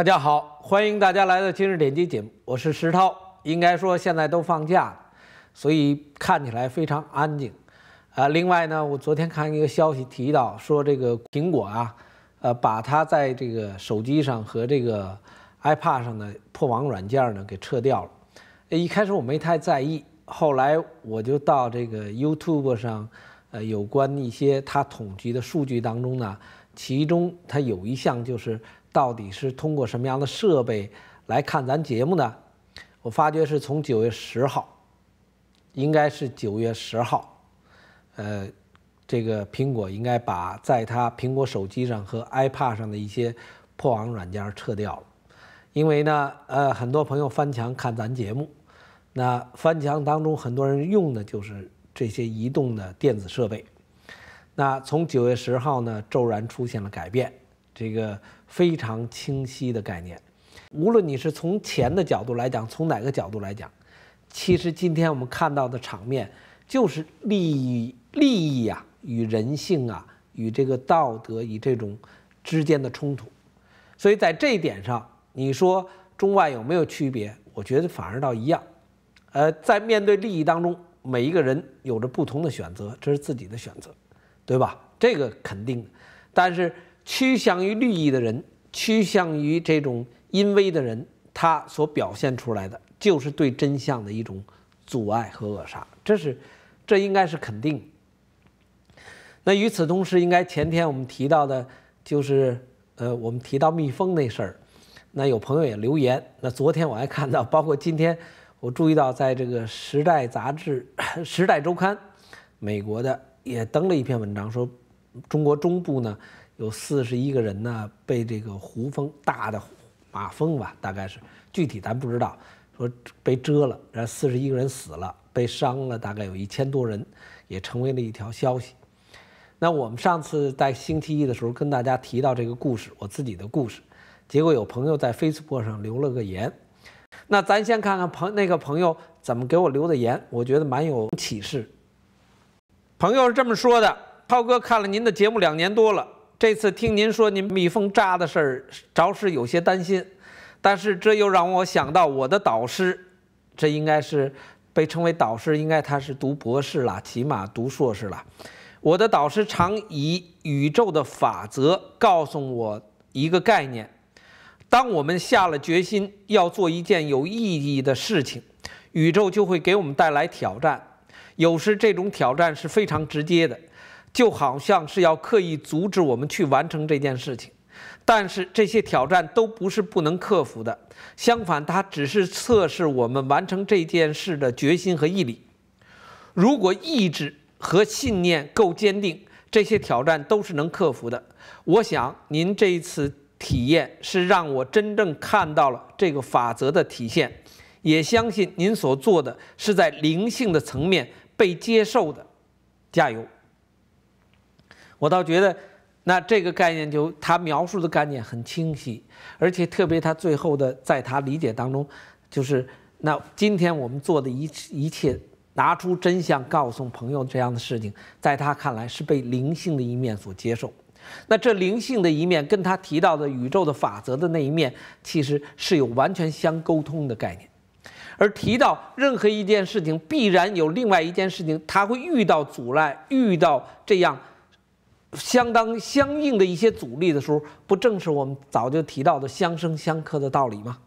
大家好，欢迎大家来到今日点击节目，我是石涛。应该说现在都放假了，所以看起来非常安静。啊，另外呢，我昨天看一个消息提到说，这个苹果啊，呃，把它在这个手机上和这个 iPad 上的破网软件呢给撤掉了。一开始我没太在意，后来我就到这个 YouTube 上，呃，有关一些它统计的数据当中呢，其中它有一项就是。到底是通过什么样的设备来看咱节目呢？我发觉是从九月十号，应该是九月十号，呃，这个苹果应该把在它苹果手机上和 iPad 上的一些破网软件撤掉了，因为呢，呃，很多朋友翻墙看咱节目，那翻墙当中很多人用的就是这些移动的电子设备，那从九月十号呢，骤然出现了改变。这个非常清晰的概念，无论你是从钱的角度来讲，从哪个角度来讲，其实今天我们看到的场面就是利益、利益啊与人性啊与这个道德与这种之间的冲突。所以在这一点上，你说中外有没有区别？我觉得反而倒一样。呃，在面对利益当中，每一个人有着不同的选择，这是自己的选择，对吧？这个肯定，但是。趋向于利益的人，趋向于这种阴威的人，他所表现出来的就是对真相的一种阻碍和扼杀，这是，这应该是肯定。那与此同时，应该前天我们提到的，就是呃，我们提到蜜蜂那事儿，那有朋友也留言。那昨天我还看到，包括今天，我注意到，在这个《时代》杂志，《时代周刊》，美国的也登了一篇文章，说中国中部呢。有四十一个人呢，被这个胡蜂大的马蜂吧，大概是具体咱不知道，说被蛰了，然后四十一个人死了，被伤了大概有一千多人，也成为了一条消息。那我们上次在星期一的时候跟大家提到这个故事，我自己的故事，结果有朋友在 Facebook 上留了个言。那咱先看看朋那个朋友怎么给我留的言，我觉得蛮有启示。朋友是这么说的：，涛哥看了您的节目两年多了。这次听您说您蜜蜂扎的事儿，着实有些担心，但是这又让我想到我的导师，这应该是被称为导师，应该他是读博士了，起码读硕士了。我的导师常以宇宙的法则告诉我一个概念：当我们下了决心要做一件有意义的事情，宇宙就会给我们带来挑战，有时这种挑战是非常直接的。就好像是要刻意阻止我们去完成这件事情，但是这些挑战都不是不能克服的，相反，它只是测试我们完成这件事的决心和毅力。如果意志和信念够坚定，这些挑战都是能克服的。我想您这一次体验是让我真正看到了这个法则的体现，也相信您所做的是在灵性的层面被接受的。加油！我倒觉得，那这个概念就他描述的概念很清晰，而且特别他最后的，在他理解当中，就是那今天我们做的一一切，拿出真相告诉朋友这样的事情，在他看来是被灵性的一面所接受。那这灵性的一面跟他提到的宇宙的法则的那一面，其实是有完全相沟通的概念。而提到任何一件事情，必然有另外一件事情，他会遇到阻碍，遇到这样。相当相应的一些阻力的时候，不正是我们早就提到的相生相克的道理吗？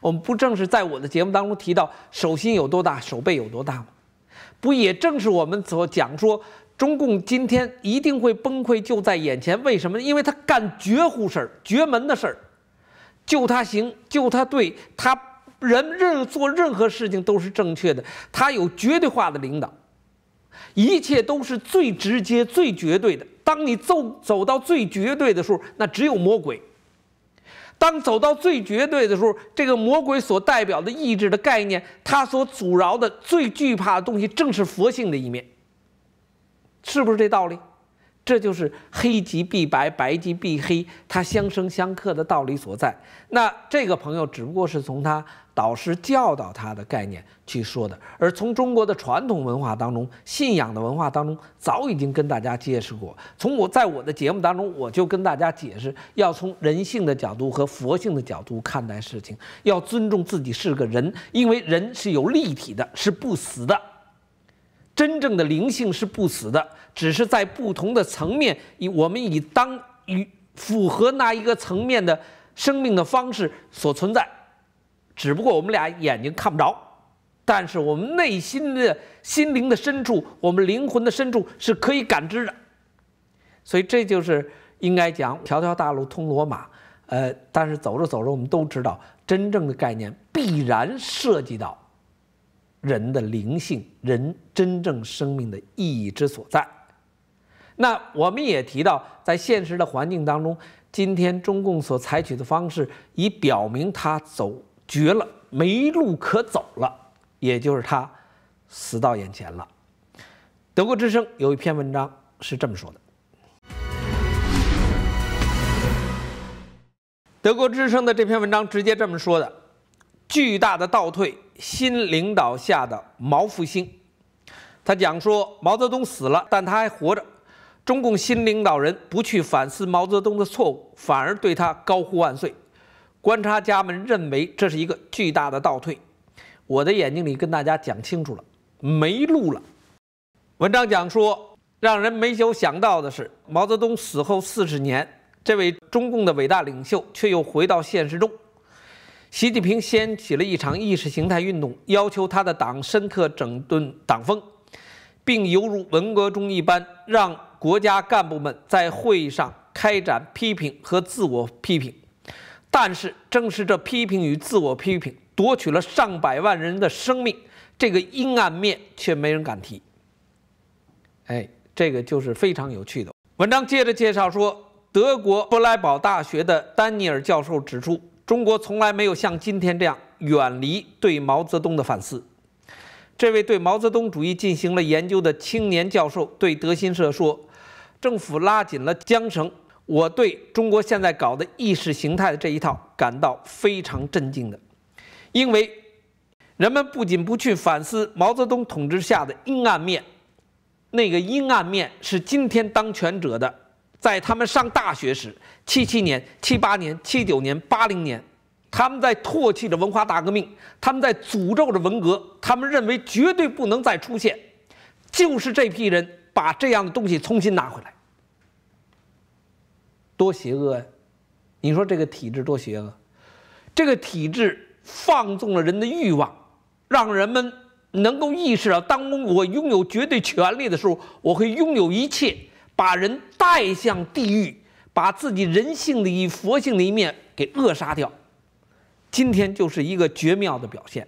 我们不正是在我的节目当中提到手心有多大，手背有多大吗？不也正是我们所讲说，中共今天一定会崩溃就在眼前？为什么？因为他干绝户事儿、绝门的事儿，救他行，救他对他人任做任何事情都是正确的。他有绝对化的领导，一切都是最直接、最绝对的。当你走走到最绝对的时候，那只有魔鬼。当走到最绝对的时候，这个魔鬼所代表的意志的概念，它所阻挠的最惧怕的东西，正是佛性的一面。是不是这道理？这就是黑即必白，白即必黑，它相生相克的道理所在。那这个朋友只不过是从他。导师教导他的概念去说的，而从中国的传统文化当中、信仰的文化当中，早已经跟大家解释过。从我在我的节目当中，我就跟大家解释，要从人性的角度和佛性的角度看待事情，要尊重自己是个人，因为人是有立体的，是不死的。真正的灵性是不死的，只是在不同的层面，以我们以当与符合那一个层面的生命的方式所存在。只不过我们俩眼睛看不着，但是我们内心的心灵的深处，我们灵魂的深处是可以感知的。所以这就是应该讲“条条大路通罗马”。呃，但是走着走着，我们都知道，真正的概念必然涉及到人的灵性，人真正生命的意义之所在。那我们也提到，在现实的环境当中，今天中共所采取的方式，以表明他走。绝了，没路可走了，也就是他死到眼前了。德国之声有一篇文章是这么说的。德国之声的这篇文章直接这么说的：巨大的倒退，新领导下的毛复兴。他讲说，毛泽东死了，但他还活着。中共新领导人不去反思毛泽东的错误，反而对他高呼万岁。观察家们认为这是一个巨大的倒退。我的眼睛里跟大家讲清楚了，没路了。文章讲说，让人没有想到的是，毛泽东死后四十年，这位中共的伟大领袖却又回到现实中。习近平掀起了一场意识形态运动，要求他的党深刻整顿党风，并犹如文革中一般，让国家干部们在会议上开展批评和自我批评。但是，正是这批评与自我批评夺取了上百万人的生命，这个阴暗面却没人敢提。哎，这个就是非常有趣的。文章接着介绍说，德国不莱堡大学的丹尼尔教授指出，中国从来没有像今天这样远离对毛泽东的反思。这位对毛泽东主义进行了研究的青年教授对德新社说：“政府拉紧了缰绳。”我对中国现在搞的意识形态的这一套感到非常震惊的，因为人们不仅不去反思毛泽东统治下的阴暗面，那个阴暗面是今天当权者的，在他们上大学时，七七年、七八年、七九年、八零年，他们在唾弃着文化大革命，他们在诅咒着文革，他们认为绝对不能再出现，就是这批人把这样的东西重新拿回来。多邪恶呀！你说这个体制多邪恶？这个体制放纵了人的欲望，让人们能够意识到，当我拥有绝对权力的时候，我会拥有一切，把人带向地狱，把自己人性的一佛性的一面给扼杀掉。今天就是一个绝妙的表现。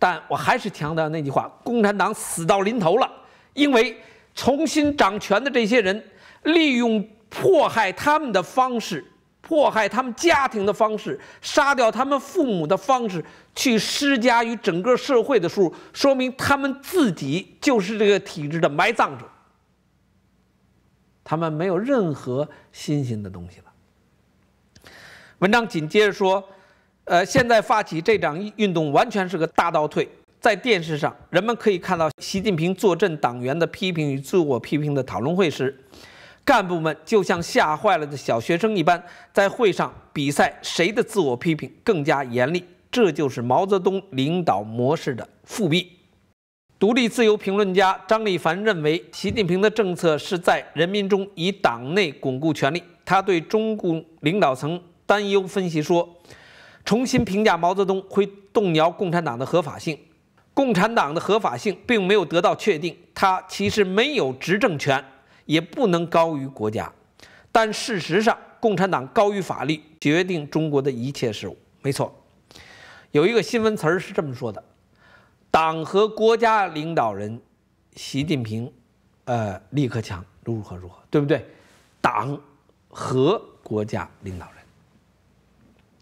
但我还是强调那句话：共产党死到临头了，因为重新掌权的这些人利用。迫害他们的方式，迫害他们家庭的方式，杀掉他们父母的方式，去施加于整个社会的数，说明他们自己就是这个体制的埋葬者。他们没有任何新鲜的东西了。文章紧接着说：“呃，现在发起这场运动完全是个大倒退。”在电视上，人们可以看到习近平坐镇党员的批评与自我批评的讨论会时。干部们就像吓坏了的小学生一般，在会上比赛谁的自我批评更加严厉。这就是毛泽东领导模式的复辟。独立自由评论家张立凡认为，习近平的政策是在人民中以党内巩固权力。他对中共领导层担忧分析说：“重新评价毛泽东会动摇共产党的合法性。共产党的合法性并没有得到确定，他其实没有执政权。”也不能高于国家，但事实上，共产党高于法律，决定中国的一切事务。没错，有一个新闻词儿是这么说的：“党和国家领导人习近平，呃，李克强如何如何，对不对？党和国家领导人。”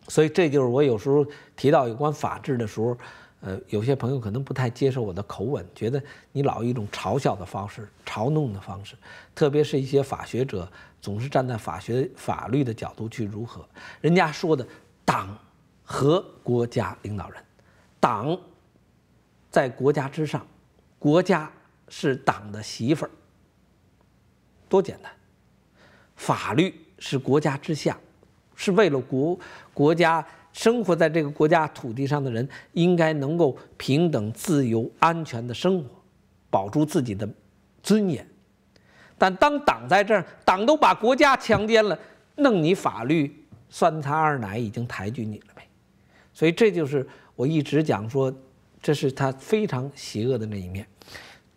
所以，这就是我有时候提到有关法治的时候。呃，有些朋友可能不太接受我的口吻，觉得你老一种嘲笑的方式、嘲弄的方式，特别是一些法学者总是站在法学、法律的角度去如何？人家说的党和国家领导人，党在国家之上，国家是党的媳妇儿，多简单，法律是国家之下，是为了国国家。生活在这个国家土地上的人应该能够平等、自由、安全地生活，保住自己的尊严。但当党在这儿，党都把国家强奸了，弄你法律，酸他二奶已经抬举你了呗。所以这就是我一直讲说，这是他非常邪恶的那一面。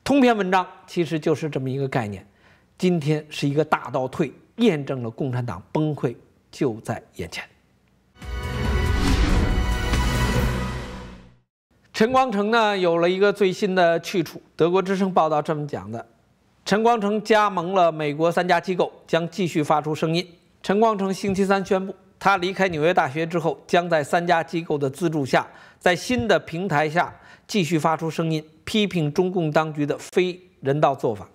通篇文章其实就是这么一个概念：今天是一个大倒退，验证了共产党崩溃就在眼前。陈光诚呢有了一个最新的去处。德国之声报道这么讲的：陈光诚加盟了美国三家机构，将继续发出声音。陈光诚星期三宣布，他离开纽约大学之后，将在三家机构的资助下，在新的平台下继续发出声音，批评中共当局的非人道做法。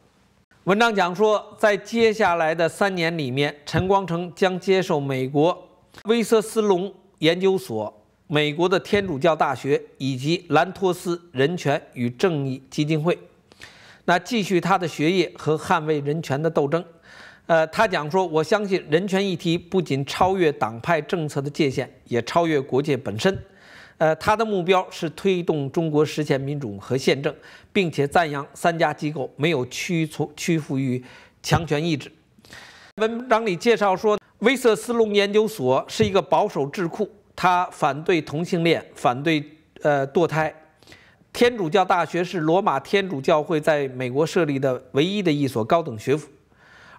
文章讲说，在接下来的三年里面，陈光诚将接受美国威瑟斯隆研究所。美国的天主教大学以及兰托斯人权与正义基金会，那继续他的学业和捍卫人权的斗争。呃，他讲说，我相信人权议题不仅超越党派政策的界限，也超越国界本身。呃，他的目标是推动中国实现民主和宪政，并且赞扬三家机构没有屈从屈服于强权意志。文章里介绍说，威瑟斯隆研究所是一个保守智库。他反对同性恋，反对呃堕胎。天主教大学是罗马天主教会在美国设立的唯一的一所高等学府，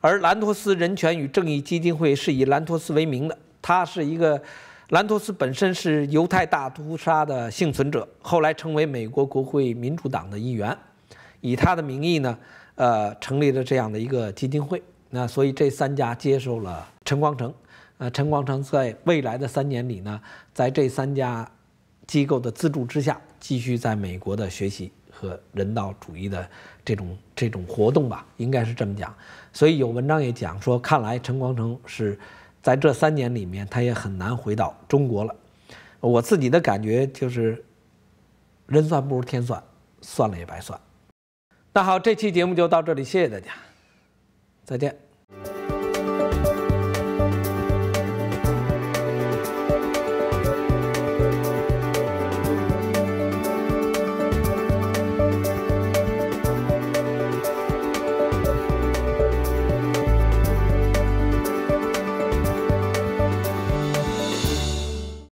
而兰托斯人权与正义基金会是以兰托斯为名的。他是一个，兰托斯本身是犹太大屠杀的幸存者，后来成为美国国会民主党的议员，以他的名义呢，呃，成立了这样的一个基金会。那所以这三家接受了陈光诚。呃，陈光诚在未来的三年里呢，在这三家机构的资助之下，继续在美国的学习和人道主义的这种这种活动吧，应该是这么讲。所以有文章也讲说，看来陈光诚是在这三年里面，他也很难回到中国了。我自己的感觉就是，人算不如天算，算了也白算。那好，这期节目就到这里，谢谢大家，再见。